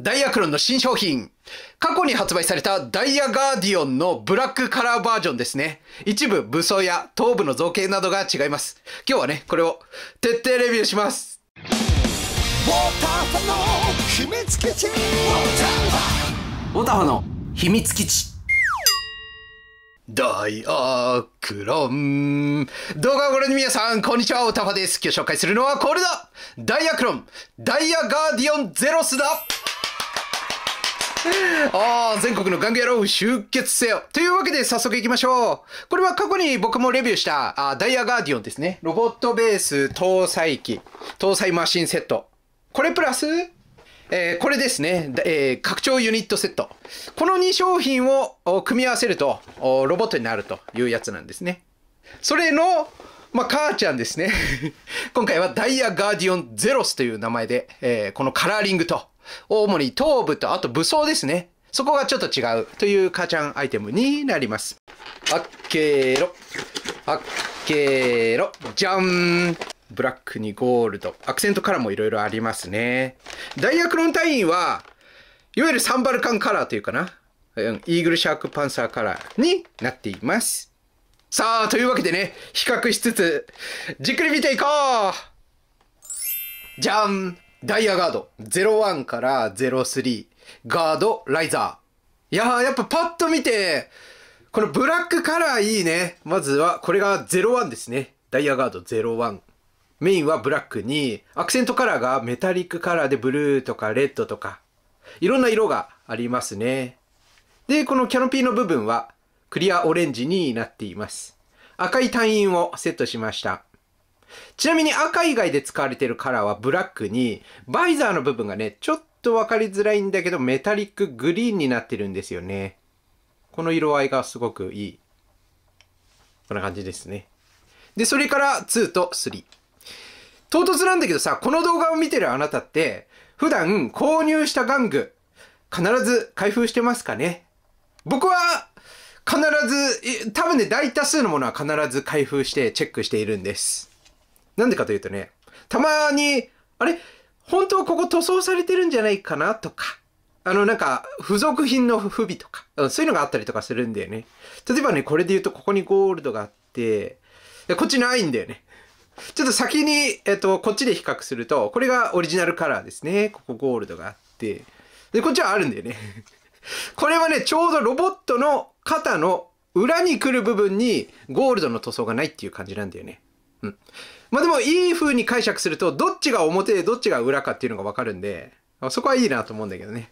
ダイヤクロンの新商品。過去に発売されたダイヤガーディオンのブラックカラーバージョンですね。一部武装や頭部の造形などが違います。今日はね、これを徹底レビューします。ウォーターファの秘密基地ウォーターファの秘密基地ダイアクロン。動画をご覧の皆さん、こんにちは、おたファです。今日紹介するのはこれだダイアクロンダイヤガーディオンゼロスだ ああ、全国のガン玩ロ野郎集結せよ。というわけで早速行きましょう。これは過去に僕もレビューしたあダイヤガーディオンですね。ロボットベース搭載機、搭載マシンセット。これプラス、えー、これですね、えー、拡張ユニットセット。この2商品を組み合わせるとロボットになるというやつなんですね。それの、まあ、母ちゃんですね。今回はダイヤガーディオンゼロスという名前で、えー、このカラーリングと主に頭部とあと武装ですね。そこがちょっと違うというカーチャンアイテムになります。あっけーろ。あっけーろ。じゃん。ブラックにゴールド。アクセントカラーも色々ありますね。ダイヤクロン隊員は、いわゆるサンバルカンカラーというかな。イーグルシャークパンサーカラーになっています。さあ、というわけでね、比較しつつ、じっくり見ていこうじゃんダイヤガード、01から03、ガード、ライザー。いやー、やっぱパッと見て、このブラックカラーいいね。まずは、これが01ですね。ダイヤガード01。メインはブラックに、アクセントカラーがメタリックカラーでブルーとかレッドとか、いろんな色がありますね。で、このキャノピーの部分は、クリアオレンジになっています。赤い単位をセットしました。ちなみに赤以外で使われてるカラーはブラックに、バイザーの部分がね、ちょっと分かりづらいんだけど、メタリックグリーンになってるんですよね。この色合いがすごくいい。こんな感じですね。で、それから2と3。唐突なんだけどさ、この動画を見てるあなたって、普段購入した玩具、必ず開封してますかね僕は、必ず、多分ね、大多数のものは必ず開封してチェックしているんです。なんでかというとね、たまに、あれ本当はここ塗装されてるんじゃないかなとか、あのなんか付属品の不備とか、そういうのがあったりとかするんだよね。例えばね、これで言うとここにゴールドがあって、こっちないんだよね。ちょっと先に、えっと、こっちで比較すると、これがオリジナルカラーですね。ここゴールドがあって。で、こっちはあるんだよね。これはね、ちょうどロボットの肩の裏に来る部分にゴールドの塗装がないっていう感じなんだよね。うん。まあでもいい風に解釈すると、どっちが表でどっちが裏かっていうのがわかるんで、そこはいいなと思うんだけどね。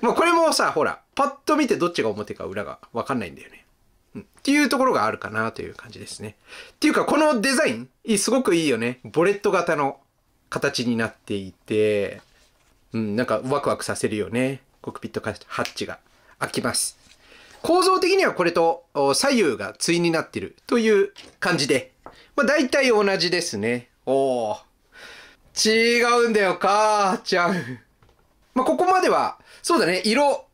ま あこれもさ、ほら、パッと見てどっちが表か裏がわかんないんだよね。うん、っていうところがあるかなという感じですね。っていうか、このデザイン、すごくいいよね。ボレット型の形になっていて、うん、なんかワクワクさせるよね。コックピットハッチが開きます。構造的にはこれと左右が対になってるという感じで、まあ、大体同じですね。おお、違うんだよ、母ちゃん。まあ、ここまでは、そうだね、色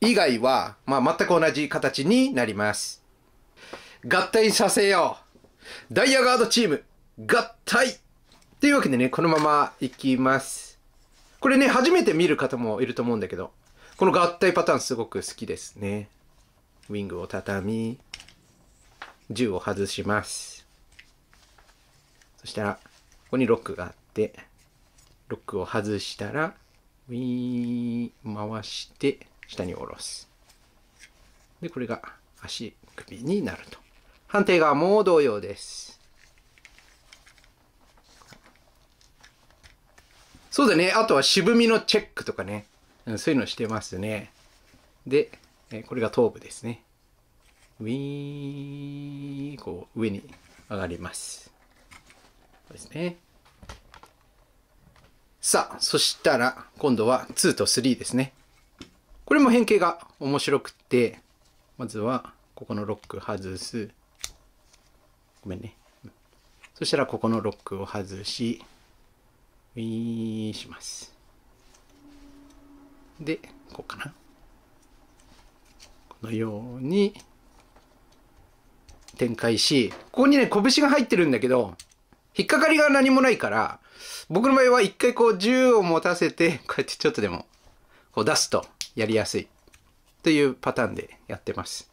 以外は、まあ、全く同じ形になります。合体させよう。ダイヤガードチーム、合体というわけでね、このままいきます。これね、初めて見る方もいると思うんだけど、この合体パターンすごく好きですね。ウィングを畳み、銃を外します。そしたら、ここにロックがあって、ロックを外したら、ウィーン回して、下に下ろす。で、これが足首になると。判定側も同様です。そうだね。あとは渋みのチェックとかね。そういうのしてますね。で、これが頭部ですね。ウィーン、こう上に上がります。ですね。さあ、そしたら、今度は2と3ですね。これも変形が面白くて、まずは、ここのロック外す。ごめんね。そしたら、ここのロックを外し、ウィーンします。で、こうかな。このように、展開し、ここにね、拳が入ってるんだけど、引っかかりが何もないから、僕の場合は一回こう銃を持たせて、こうやってちょっとでも、こう出すとやりやすい。というパターンでやってます。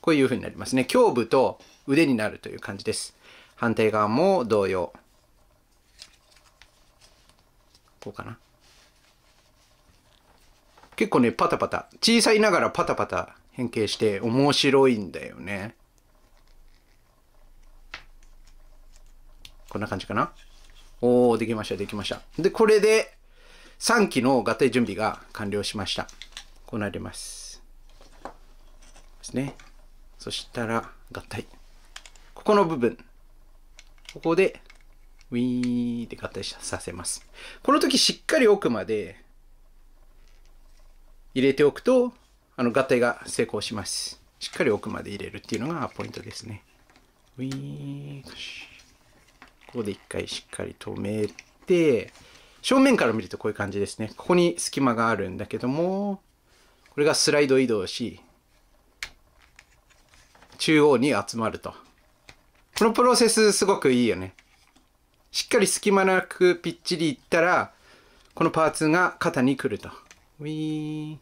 こういう風になりますね。胸部と腕になるという感じです。反対側も同様。こうかな。結構ね、パタパタ。小さいながらパタパタ変形して面白いんだよね。こんな感じかな。おー、できました、できました。で、これで3期の合体準備が完了しました。こうなります。ですね。そしたら、合体。ここの部分。ここで、ウィーンって合体させます。この時しっかり奥まで入れておくと、あの合体が成功します。しっかり奥まで入れるっていうのがポイントですね。ウィーン。ここで一回しっかり止めて、正面から見るとこういう感じですね。ここに隙間があるんだけども、これがスライド移動し、中央に集まると。このプロセスすごくいいよね。しっかり隙間なくぴっちりいったら、このパーツが肩に来ると。ウィーン。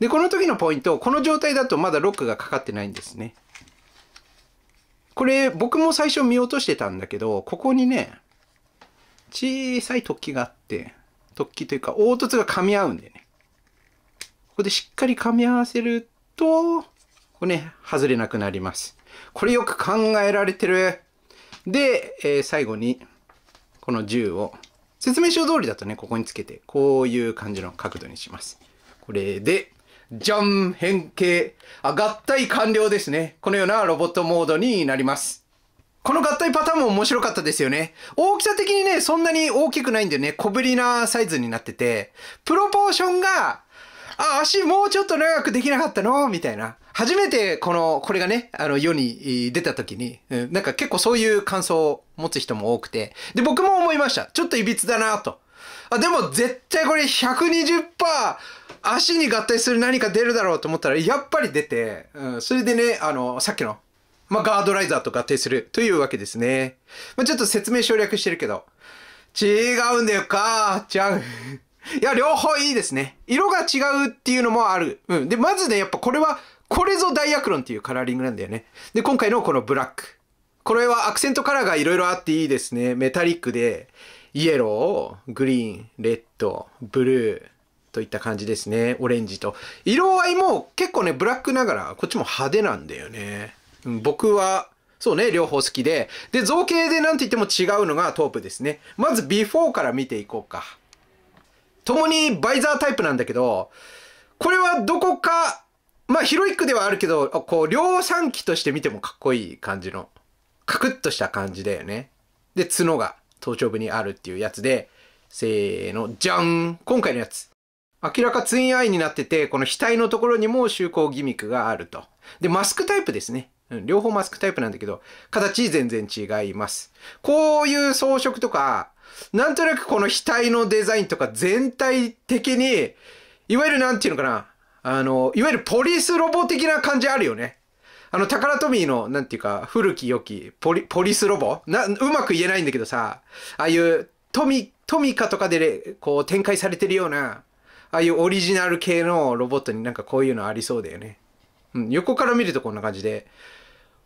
で、この時のポイント、この状態だとまだロックがかかってないんですね。これ僕も最初見落としてたんだけど、ここにね、小さい突起があって、突起というか凹凸が噛み合うんだよね。ここでしっかり噛み合わせると、ここね、外れなくなります。これよく考えられてる。で、えー、最後に、この銃を、説明書通りだとね、ここにつけて、こういう感じの角度にします。これで、じゃん変形。あ、合体完了ですね。このようなロボットモードになります。この合体パターンも面白かったですよね。大きさ的にね、そんなに大きくないんでね、小ぶりなサイズになってて、プロポーションが、あ、足もうちょっと長くできなかったのみたいな。初めてこの、これがね、あの世に出た時に、うん、なんか結構そういう感想を持つ人も多くて、で、僕も思いました。ちょっと歪だなと。あ、でも絶対これ120%足に合体する何か出るだろうと思ったら、やっぱり出て、うん、それでね、あの、さっきの、まあ、ガードライザーと合体するというわけですね。まあ、ちょっと説明省略してるけど、違うんだよか、ちゃう。いや、両方いいですね。色が違うっていうのもある。うん。で、まずね、やっぱこれは、これぞダイアクロンっていうカラーリングなんだよね。で、今回のこのブラック。これはアクセントカラーが色々あっていいですね。メタリックで。イエロー、グリーン、レッド、ブルー、といった感じですね。オレンジと。色合いも結構ね、ブラックながら、こっちも派手なんだよね。僕は、そうね、両方好きで。で、造形でなんて言っても違うのがトープですね。まずビフォーから見ていこうか。共にバイザータイプなんだけど、これはどこか、まあヒロイックではあるけど、こう、量産機として見てもかっこいい感じの、カクッとした感じだよね。で、角が。頭頂部にあるっていうやつで、せーの、じゃん今回のやつ。明らかツインアイになってて、この額のところにも就航ギミックがあると。で、マスクタイプですね。うん、両方マスクタイプなんだけど、形全然違います。こういう装飾とか、なんとなくこの額のデザインとか全体的に、いわゆるなんていうのかな、あの、いわゆるポリスロボ的な感じあるよね。あの、タカラトミーの、なんていうか、古き良きポリ、ポリスロボな、うまく言えないんだけどさ、ああいうトミ、トミカとかで、こう展開されてるような、ああいうオリジナル系のロボットになんかこういうのありそうだよね。うん、横から見るとこんな感じで、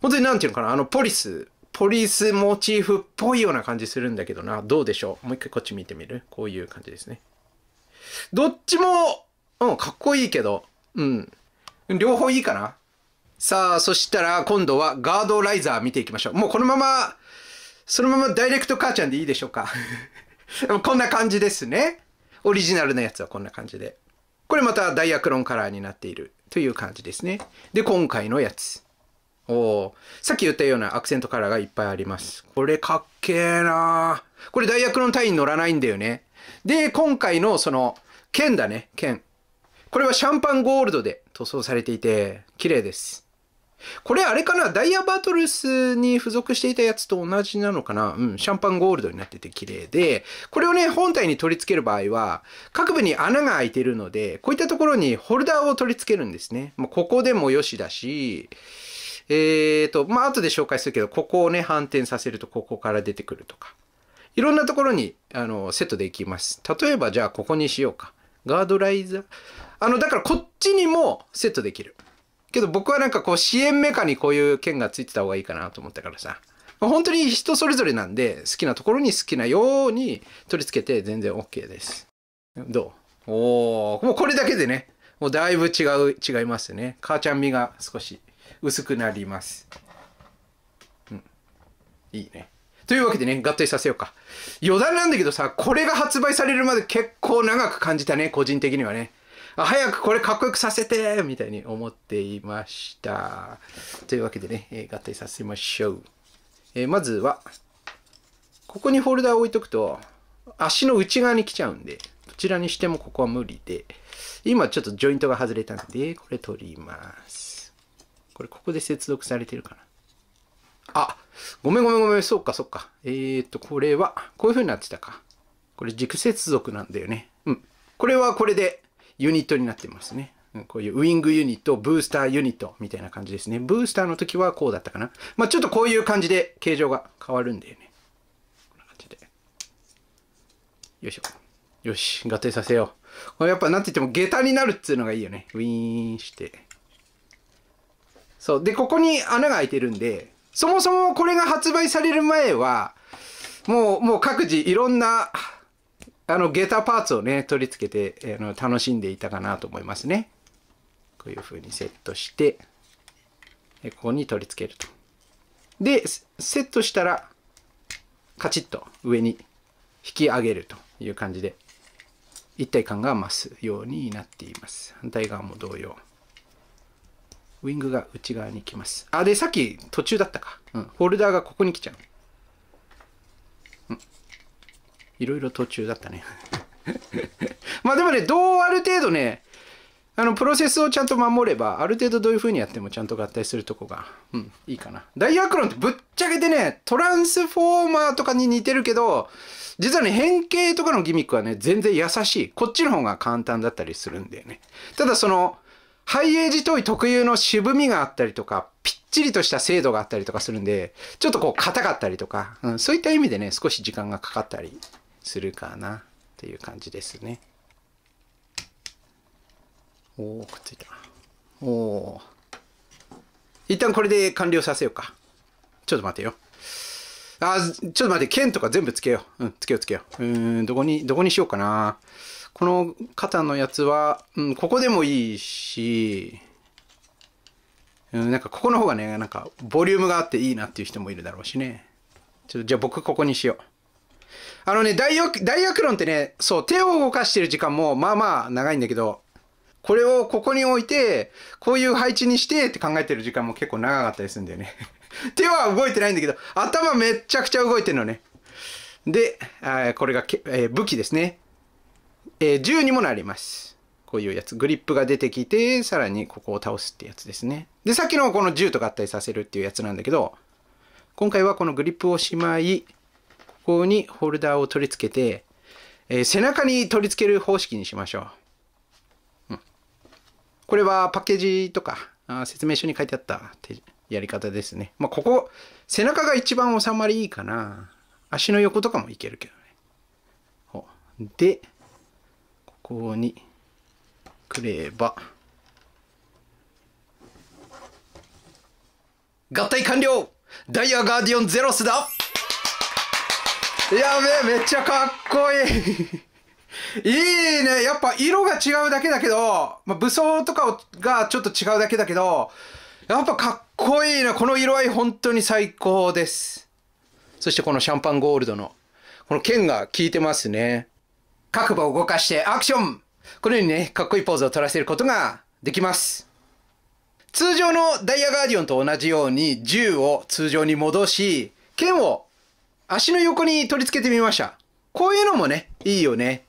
本当になんていうのかな、あの、ポリス、ポリスモチーフっぽいような感じするんだけどな。どうでしょうもう一回こっち見てみるこういう感じですね。どっちも、うん、かっこいいけど、うん。両方いいかなさあ、そしたら今度はガードライザー見ていきましょう。もうこのまま、そのままダイレクト母ちゃんでいいでしょうか。こんな感じですね。オリジナルのやつはこんな感じで。これまたダイアクロンカラーになっているという感じですね。で、今回のやつ。おさっき言ったようなアクセントカラーがいっぱいあります。これかっけーなーこれダイアクロン単位に乗らないんだよね。で、今回のその、剣だね、剣。これはシャンパンゴールドで塗装されていて、綺麗です。これあれかなダイヤバトルスに付属していたやつと同じなのかなうん、シャンパンゴールドになってて綺麗で、これをね、本体に取り付ける場合は、各部に穴が開いてるので、こういったところにホルダーを取り付けるんですね。まあ、ここでもよしだし、えーと、まあ、後で紹介するけど、ここをね、反転させるとここから出てくるとか。いろんなところに、あの、セットできます。例えば、じゃあここにしようか。ガードライザー。あの、だからこっちにもセットできる。けど僕はなんかこう支援メカにこういう剣がついてた方がいいかなと思ったからさ。本当に人それぞれなんで、好きなところに好きなように取り付けて全然 OK です。どうおー、もうこれだけでね、もうだいぶ違う、違いますね。母ちゃん身が少し薄くなります。うん。いいね。というわけでね、合体させようか。余談なんだけどさ、これが発売されるまで結構長く感じたね、個人的にはね。早くこれかっこよくさせてみたいに思っていました。というわけでね、えー、合体させましょう。えー、まずは、ここにフォルダを置いとくと、足の内側に来ちゃうんで、どちらにしてもここは無理で、今ちょっとジョイントが外れたんで、これ取ります。これここで接続されてるかな。あ、ごめんごめんごめん、そうかそうか。えー、っと、これは、こういう風になってたか。これ軸接続なんだよね。うん。これはこれで、ユニットになってますね。こういうウィングユニット、ブースターユニットみたいな感じですね。ブースターの時はこうだったかな。まあ、ちょっとこういう感じで形状が変わるんだよね。こんな感じで。よいしょ。よし、合体させよう。これやっぱなんて言っても下駄になるっつうのがいいよね。ウィーンして。そう。で、ここに穴が開いてるんで、そもそもこれが発売される前は、もう、もう各自いろんなあの、ゲタパーツをね、取り付けて、あの楽しんでいたかなと思いますね。こういう風にセットして、ここに取り付けると。で、セットしたら、カチッと上に引き上げるという感じで、一体感が増すようになっています。反対側も同様。ウィングが内側に来ます。あ、で、さっき途中だったか。うん。ホルダーがここに来ちゃう。いろいろ途中だったね まあでもね、どうある程度ね、あの、プロセスをちゃんと守れば、ある程度どういう風にやってもちゃんと合体するとこが、うん、いいかな。ダイアクロンってぶっちゃけてね、トランスフォーマーとかに似てるけど、実はね、変形とかのギミックはね、全然優しい。こっちの方が簡単だったりするんだよね。ただその、ハイエージトイ特有の渋みがあったりとか、ぴっちりとした精度があったりとかするんで、ちょっとこう硬かったりとか、うん、そういった意味でね、少し時間がかかったりするかなっていう感じですね。おお、くっついた。おお。一旦これで完了させようか。ちょっと待てよ。あ、ちょっと待って、剣とか全部つけよう。うん、つけようつけよう。うん、どこに、どこにしようかな。この肩のやつは、うん、ここでもいいし、うん、なんかここの方がね、なんかボリュームがあっていいなっていう人もいるだろうしね。ちょっとじゃあ僕ここにしよう。あのね、大学、大学論ってね、そう、手を動かしてる時間も、まあまあ長いんだけど、これをここに置いて、こういう配置にしてって考えてる時間も結構長かったりするんだよね。手は動いてないんだけど、頭めっちゃくちゃ動いてるのね。で、これがえー、武器ですね。えー、銃にもなります。こういうやつ。グリップが出てきて、さらにここを倒すってやつですね。で、さっきのこの銃と合体させるっていうやつなんだけど、今回はこのグリップをしまい、こにホルダーを取り付けて、えー、背中に取り付ける方式にしましょう。うん、これはパッケージとかあ説明書に書いてあったやり方ですね。まあ、ここ、背中が一番収まりいいかな。足の横とかもいけるけどね。で、ここにくれば、合体完了ダイヤガーディオンゼロスだやべえ、めっちゃかっこいい いいね。やっぱ色が違うだけだけど、まあ、武装とかがちょっと違うだけだけど、やっぱかっこいいな。この色合い本当に最高です。そしてこのシャンパンゴールドの、この剣が効いてますね。各部を動かしてアクションこのようにね、かっこいいポーズを取らせることができます。通常のダイヤガーディオンと同じように銃を通常に戻し、剣を足の横に取り付けてみました。こういうのもね、いいよね。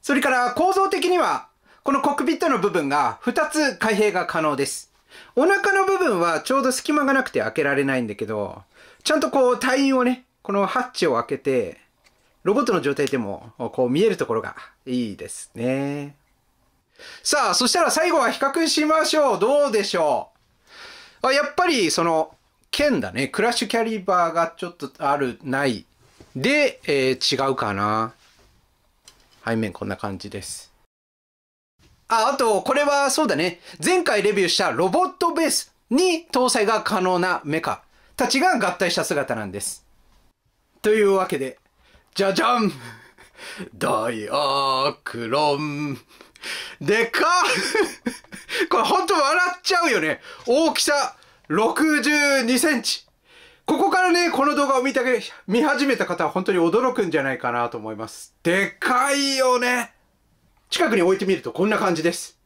それから構造的には、このコックピットの部分が2つ開閉が可能です。お腹の部分はちょうど隙間がなくて開けられないんだけど、ちゃんとこう隊員をね、このハッチを開けて、ロボットの状態でもこう見えるところがいいですね。さあ、そしたら最後は比較しましょう。どうでしょうあやっぱりその剣だね。クラッシュキャリバーがちょっとある、ない。で、えー、違うかな。背面こんな感じです。あ、あと、これはそうだね。前回レビューしたロボットベースに搭載が可能なメカたちが合体した姿なんです。というわけで、じゃじゃんダイアクロン。でか これほんと笑っちゃうよね。大きさ、62センチここからね、この動画を見たけ、見始めた方は本当に驚くんじゃないかなと思います。でかいよね近くに置いてみるとこんな感じです。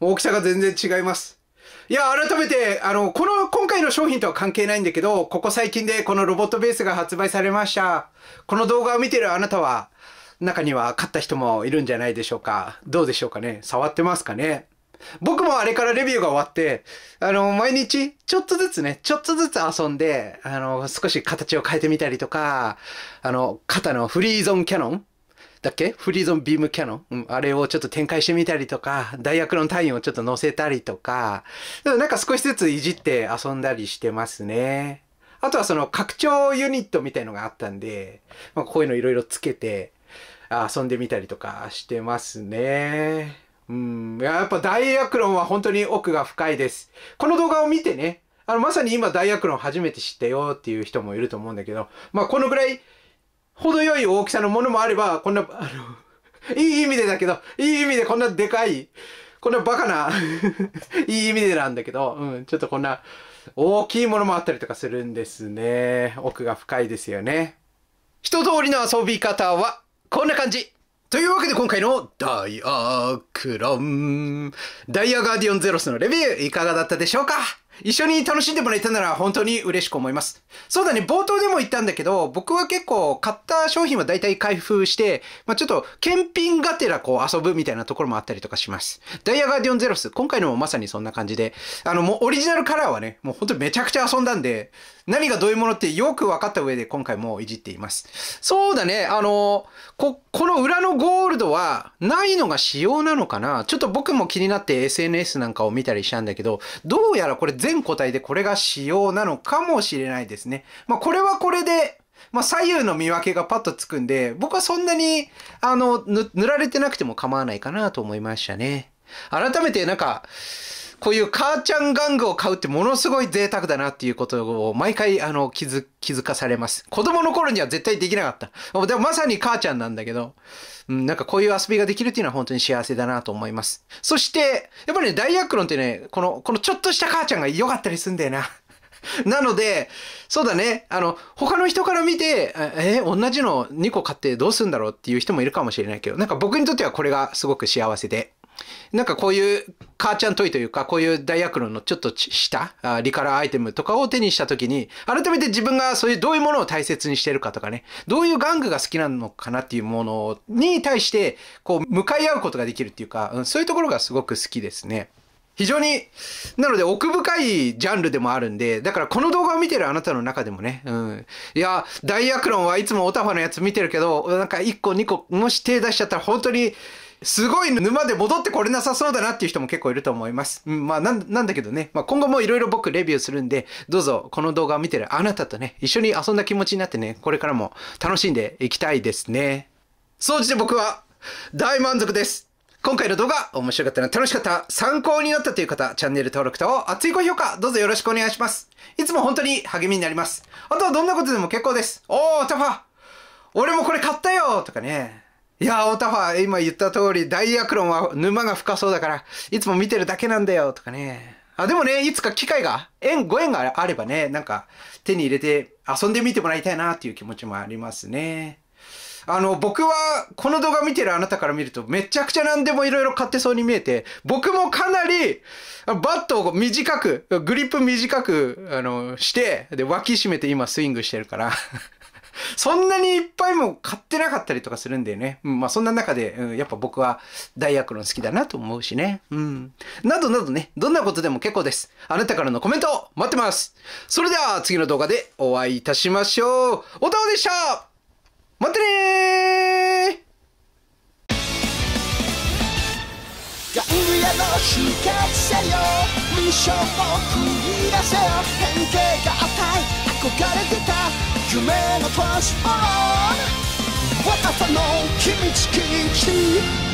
大きさが全然違います。いや、改めて、あの、この、今回の商品とは関係ないんだけど、ここ最近でこのロボットベースが発売されました。この動画を見てるあなたは、中には買った人もいるんじゃないでしょうか。どうでしょうかね。触ってますかね。僕もあれからレビューが終わって、あの、毎日、ちょっとずつね、ちょっとずつ遊んで、あの、少し形を変えてみたりとか、あの、肩のフリーゾンキャノンだっけフリーゾンビームキャノン、うん、あれをちょっと展開してみたりとか、ダイクロン単位をちょっと載せたりとか、なんか少しずついじって遊んだりしてますね。あとはその拡張ユニットみたいのがあったんで、まあ、こういうのいろいろつけて遊んでみたりとかしてますね。うん、やっぱ大ロンは本当に奥が深いです。この動画を見てね、あの、まさに今大ロ論初めて知ったよっていう人もいると思うんだけど、まあ、このぐらい、程よい大きさのものもあれば、こんな、あの、いい意味でだけど、いい意味でこんなでかい、こんなバカな いい意味でなんだけど、うん、ちょっとこんな、大きいものもあったりとかするんですね。奥が深いですよね。一通りの遊び方は、こんな感じというわけで今回のダイアクロン、ダイヤガーディオンゼロスのレビューいかがだったでしょうか一緒に楽しんでもらえたなら本当に嬉しく思います。そうだね、冒頭でも言ったんだけど、僕は結構買った商品は大体開封して、まあ、ちょっと検品がてらこう遊ぶみたいなところもあったりとかします。ダイヤガーディオンゼロス、今回のもまさにそんな感じで、あのもうオリジナルカラーはね、もう本当にめちゃくちゃ遊んだんで、何がどういうものってよく分かった上で今回もいじっています。そうだね、あの、こ、この裏のゴールドはないのが仕様なのかなちょっと僕も気になって SNS なんかを見たりしたんだけど、どうやらこれ全個体でこれが仕様なのかもしれないですね。まあ、これはこれで、まあ、左右の見分けがパッとつくんで、僕はそんなに、あの、塗られてなくても構わないかなと思いましたね。改めてなんか、こういう母ちゃん玩具を買うってものすごい贅沢だなっていうことを毎回あの気づ、気づかされます。子供の頃には絶対できなかった。でもまさに母ちゃんなんだけど、うん、なんかこういう遊びができるっていうのは本当に幸せだなと思います。そして、やっぱりね、クロンってね、この、このちょっとした母ちゃんが良かったりすんだよな。なので、そうだね、あの、他の人から見て、え同じの2個買ってどうすんだろうっていう人もいるかもしれないけど、なんか僕にとってはこれがすごく幸せで、なんかこういう母ちゃんトイというか、こういうダイアクロンのちょっとしたリカラーアイテムとかを手にした時に、改めて自分がそういうどういうものを大切にしてるかとかね、どういう玩具が好きなのかなっていうものに対して、こう、向かい合うことができるっていうか、うん、そういうところがすごく好きですね。非常に、なので奥深いジャンルでもあるんで、だからこの動画を見てるあなたの中でもね、うん。いや、ダイアクロンはいつもオタファのやつ見てるけど、なんか1個2個、もし手出しちゃったら本当にすごい沼で戻ってこれなさそうだなっていう人も結構いると思います。うん、まあなん、なんだけどね、まあ、今後もいろいろ僕レビューするんで、どうぞこの動画を見てるあなたとね、一緒に遊んだ気持ちになってね、これからも楽しんでいきたいですね。総じて僕は大満足です。今回の動画面白かったな、楽しかった、参考になったという方、チャンネル登録と熱い高評価、どうぞよろしくお願いします。いつも本当に励みになります。あとはどんなことでも結構です。おー、タファ俺もこれ買ったよとかね。いや、オタファ、今言った通り、ダイヤクロンは沼が深そうだから、いつも見てるだけなんだよ、とかね。あ、でもね、いつか機会が、縁、ご縁があればね、なんか、手に入れて遊んでみてもらいたいな、っていう気持ちもありますね。あの、僕は、この動画見てるあなたから見ると、めちゃくちゃ何でも色々買ってそうに見えて、僕もかなり、バットを短く、グリップ短く、あの、して、で、脇締めて今スイングしてるからそんなにいっぱいも買ってなかったりとかするんでね。うん、まあそんな中で、うん、やっぱ僕は大悪論好きだなと思うしね。うん。などなどね、どんなことでも結構です。あなたからのコメント待ってます。それでは次の動画でお会いいたしましょう。おたおでした待ってねせよミッションを繰り出せよ変形がい憧れてた夢のトランスフォーム私の秘密基地